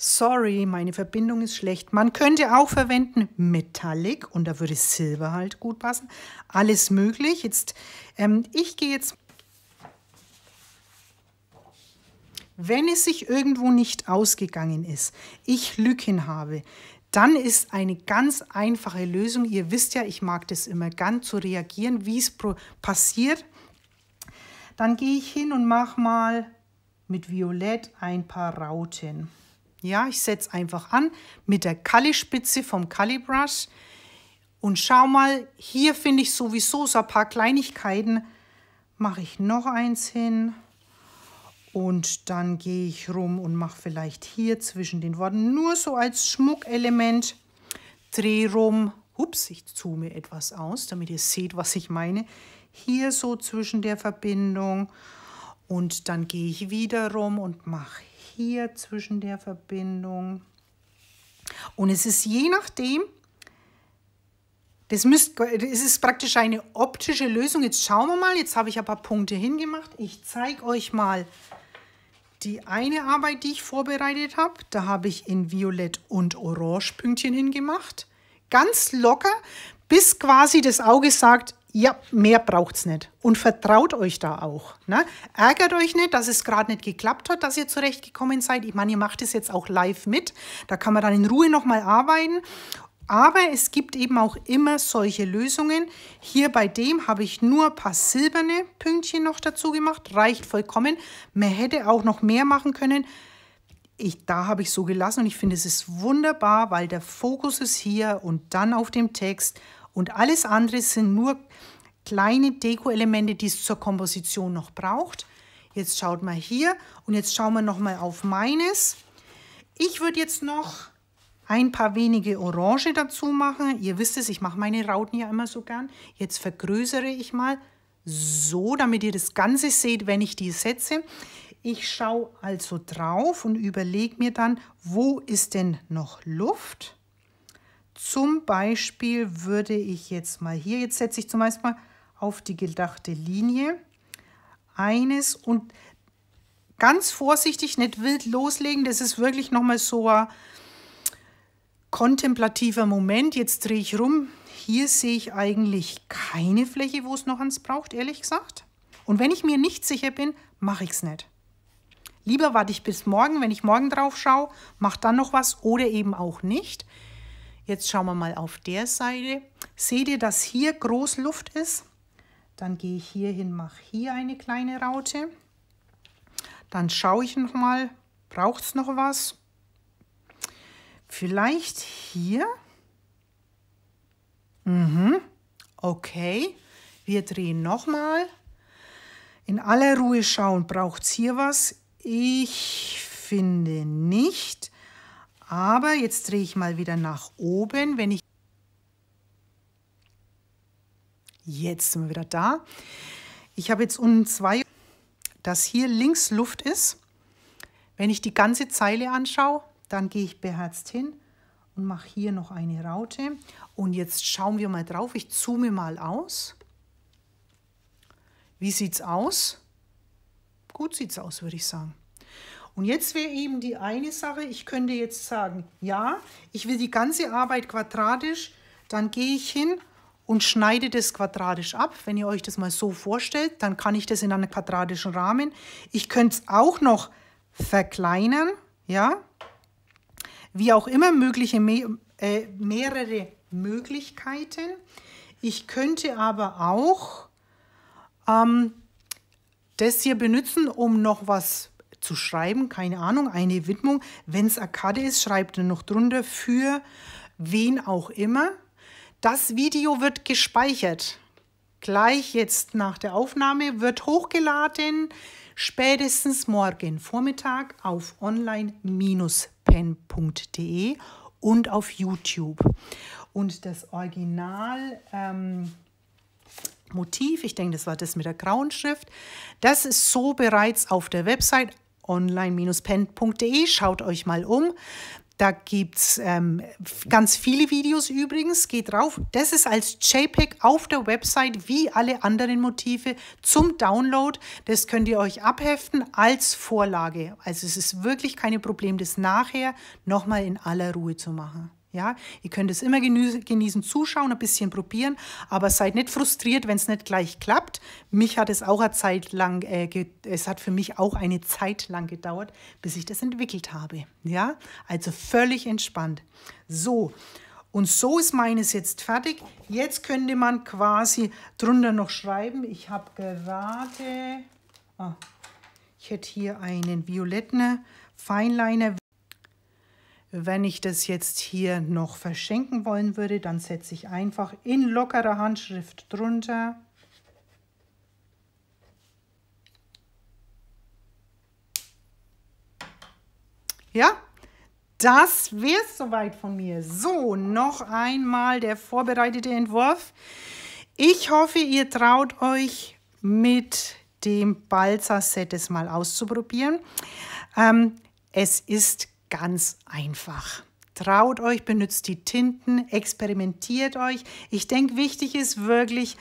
Sorry, meine Verbindung ist schlecht. Man könnte auch verwenden Metallic und da würde Silber halt gut passen. Alles möglich. Jetzt, ähm, ich gehe jetzt wenn es sich irgendwo nicht ausgegangen ist, ich Lücken habe, dann ist eine ganz einfache Lösung, ihr wisst ja, ich mag das immer ganz zu reagieren, wie es passiert, dann gehe ich hin und mache mal mit Violett ein paar Rauten. Ja, ich setze einfach an mit der Kalispitze vom Kalibrush und schau mal, hier finde ich sowieso so ein paar Kleinigkeiten. Mache ich noch eins hin und dann gehe ich rum und mache vielleicht hier zwischen den Worten nur so als Schmuckelement. Dreh rum, ups, ich zoome etwas aus, damit ihr seht, was ich meine. Hier so zwischen der Verbindung und dann gehe ich wieder rum und mache hier zwischen der Verbindung. Und es ist je nachdem, das müsst, es ist praktisch eine optische Lösung. Jetzt schauen wir mal, jetzt habe ich ein paar Punkte hingemacht. Ich zeige euch mal die eine Arbeit, die ich vorbereitet habe. Da habe ich in Violett und Orange Pünktchen hingemacht. Ganz locker, bis quasi das Auge sagt, ja, mehr braucht es nicht. Und vertraut euch da auch. Ne? Ärgert euch nicht, dass es gerade nicht geklappt hat, dass ihr zurechtgekommen seid. Ich meine, ihr macht es jetzt auch live mit. Da kann man dann in Ruhe nochmal arbeiten. Aber es gibt eben auch immer solche Lösungen. Hier bei dem habe ich nur ein paar silberne Pünktchen noch dazu gemacht. Reicht vollkommen. Man hätte auch noch mehr machen können. Ich, da habe ich so gelassen und ich finde, es ist wunderbar, weil der Fokus ist hier und dann auf dem Text und alles andere sind nur kleine Deko-Elemente, die es zur Komposition noch braucht. Jetzt schaut mal hier und jetzt schauen wir nochmal auf meines. Ich würde jetzt noch ein paar wenige Orange dazu machen. Ihr wisst es, ich mache meine Rauten ja immer so gern. Jetzt vergrößere ich mal so, damit ihr das Ganze seht, wenn ich die setze. Ich schaue also drauf und überlege mir dann, wo ist denn noch Luft? Zum Beispiel würde ich jetzt mal hier, jetzt setze ich zum Beispiel mal auf die gedachte Linie eines und ganz vorsichtig, nicht wild loslegen. Das ist wirklich nochmal so ein kontemplativer Moment. Jetzt drehe ich rum. Hier sehe ich eigentlich keine Fläche, wo es noch ans braucht, ehrlich gesagt. Und wenn ich mir nicht sicher bin, mache ich es nicht. Lieber warte ich bis morgen, wenn ich morgen drauf schaue, mache dann noch was oder eben auch nicht. Jetzt schauen wir mal auf der Seite. Seht ihr, dass hier groß Luft ist? Dann gehe ich hier hin, mache hier eine kleine Raute. Dann schaue ich nochmal, braucht es noch was? Vielleicht hier? Mhm. Okay, wir drehen nochmal. In aller Ruhe schauen, braucht es hier was? Ich finde nicht. Aber jetzt drehe ich mal wieder nach oben, wenn ich... Jetzt sind wir wieder da. Ich habe jetzt unten zwei, dass hier links Luft ist. Wenn ich die ganze Zeile anschaue, dann gehe ich beherzt hin und mache hier noch eine Raute. Und jetzt schauen wir mal drauf. Ich zoome mal aus. Wie sieht es aus? Gut sieht es aus, würde ich sagen. Und jetzt wäre eben die eine Sache, ich könnte jetzt sagen, ja, ich will die ganze Arbeit quadratisch, dann gehe ich hin und schneide das quadratisch ab. Wenn ihr euch das mal so vorstellt, dann kann ich das in einem quadratischen Rahmen. Ich könnte es auch noch verkleinern, ja. Wie auch immer, mögliche äh, mehrere Möglichkeiten. Ich könnte aber auch ähm, das hier benutzen, um noch was zu schreiben, keine Ahnung, eine Widmung. Wenn es Akkade ist, schreibt er noch drunter für wen auch immer. Das Video wird gespeichert. Gleich jetzt nach der Aufnahme wird hochgeladen, spätestens morgen Vormittag auf online-pen.de und auf YouTube. Und das Original ähm, Motiv, ich denke, das war das mit der grauen Schrift, das ist so bereits auf der Website online-pen.de. Schaut euch mal um. Da gibt es ähm, ganz viele Videos übrigens. Geht drauf. Das ist als JPEG auf der Website wie alle anderen Motive zum Download. Das könnt ihr euch abheften als Vorlage. Also es ist wirklich kein Problem, das nachher nochmal in aller Ruhe zu machen. Ja, ihr könnt es immer genießen, zuschauen, ein bisschen probieren, aber seid nicht frustriert, wenn es nicht gleich klappt. Mich hat es auch eine Zeit lang, äh, es hat für mich auch eine Zeit lang gedauert, bis ich das entwickelt habe. Ja, also völlig entspannt. So. Und so ist meines jetzt fertig. Jetzt könnte man quasi drunter noch schreiben. Ich habe gerade, ah, ich hätte hier einen violetten Feinliner. Wenn ich das jetzt hier noch verschenken wollen würde, dann setze ich einfach in lockerer Handschrift drunter. Ja, das wäre es soweit von mir. So, noch einmal der vorbereitete Entwurf. Ich hoffe, ihr traut euch mit dem Balsa-Set es mal auszuprobieren. Ähm, es ist ganz einfach. Traut euch, benutzt die Tinten, experimentiert euch. Ich denke, wichtig ist wirklich,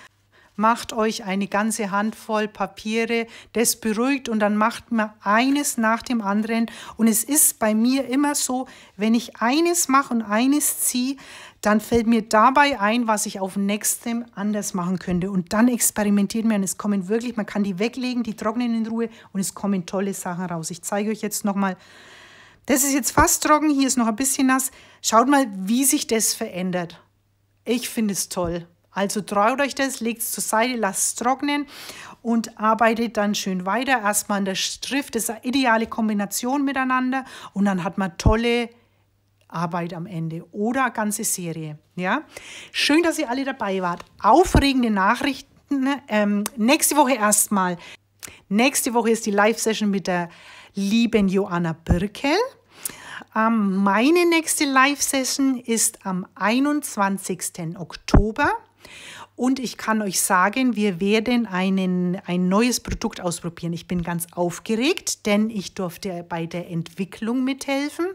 macht euch eine ganze Handvoll Papiere, das beruhigt und dann macht man eines nach dem anderen. Und es ist bei mir immer so, wenn ich eines mache und eines ziehe, dann fällt mir dabei ein, was ich auf nächstem anders machen könnte. Und dann experimentiert man und es kommen wirklich, man kann die weglegen, die trocknen in Ruhe und es kommen tolle Sachen raus. Ich zeige euch jetzt nochmal mal das ist jetzt fast trocken, hier ist noch ein bisschen nass. Schaut mal, wie sich das verändert. Ich finde es toll. Also traut euch das, legt es zur Seite, lasst es trocknen und arbeitet dann schön weiter. Erstmal an der Schrift, das ist eine ideale Kombination miteinander und dann hat man tolle Arbeit am Ende oder eine ganze Serie. Ja? Schön, dass ihr alle dabei wart. Aufregende Nachrichten. Ähm, nächste Woche erstmal. Nächste Woche ist die Live-Session mit der lieben Joanna Birkel. Ähm, meine nächste Live-Session ist am 21. Oktober. Und ich kann euch sagen, wir werden einen, ein neues Produkt ausprobieren. Ich bin ganz aufgeregt, denn ich durfte bei der Entwicklung mithelfen.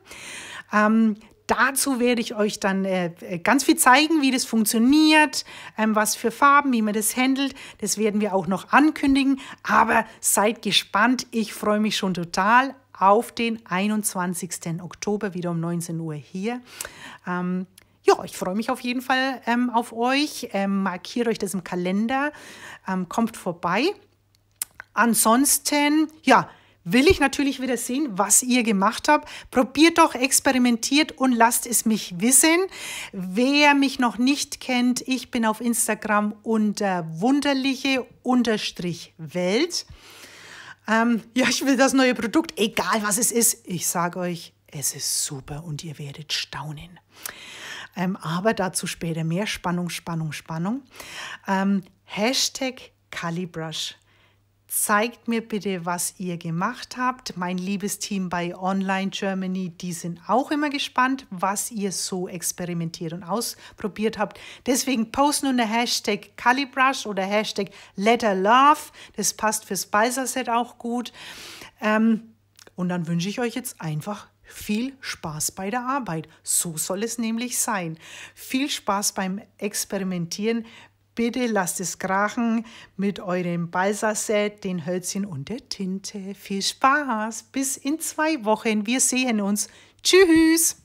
Ähm, Dazu werde ich euch dann äh, ganz viel zeigen, wie das funktioniert, ähm, was für Farben, wie man das handelt. Das werden wir auch noch ankündigen. Aber seid gespannt. Ich freue mich schon total auf den 21. Oktober wieder um 19 Uhr hier. Ähm, ja, ich freue mich auf jeden Fall ähm, auf euch. Ähm, markiert euch das im Kalender. Ähm, kommt vorbei. Ansonsten, ja, will ich natürlich wieder sehen, was ihr gemacht habt. Probiert doch, experimentiert und lasst es mich wissen. Wer mich noch nicht kennt, ich bin auf Instagram unter wunderliche-welt. Ähm, ja, ich will das neue Produkt, egal was es ist. Ich sage euch, es ist super und ihr werdet staunen. Ähm, aber dazu später mehr Spannung, Spannung, Spannung. Ähm, Hashtag Calibrush Zeigt mir bitte, was ihr gemacht habt. Mein liebes Team bei Online Germany, die sind auch immer gespannt, was ihr so experimentiert und ausprobiert habt. Deswegen posten unter Hashtag Calibrush oder Hashtag Love. Das passt fürs Spicer-Set auch gut. Ähm, und dann wünsche ich euch jetzt einfach viel Spaß bei der Arbeit. So soll es nämlich sein. Viel Spaß beim Experimentieren Bitte lasst es krachen mit eurem Balsaset, den Hölzchen und der Tinte. Viel Spaß. Bis in zwei Wochen. Wir sehen uns. Tschüss.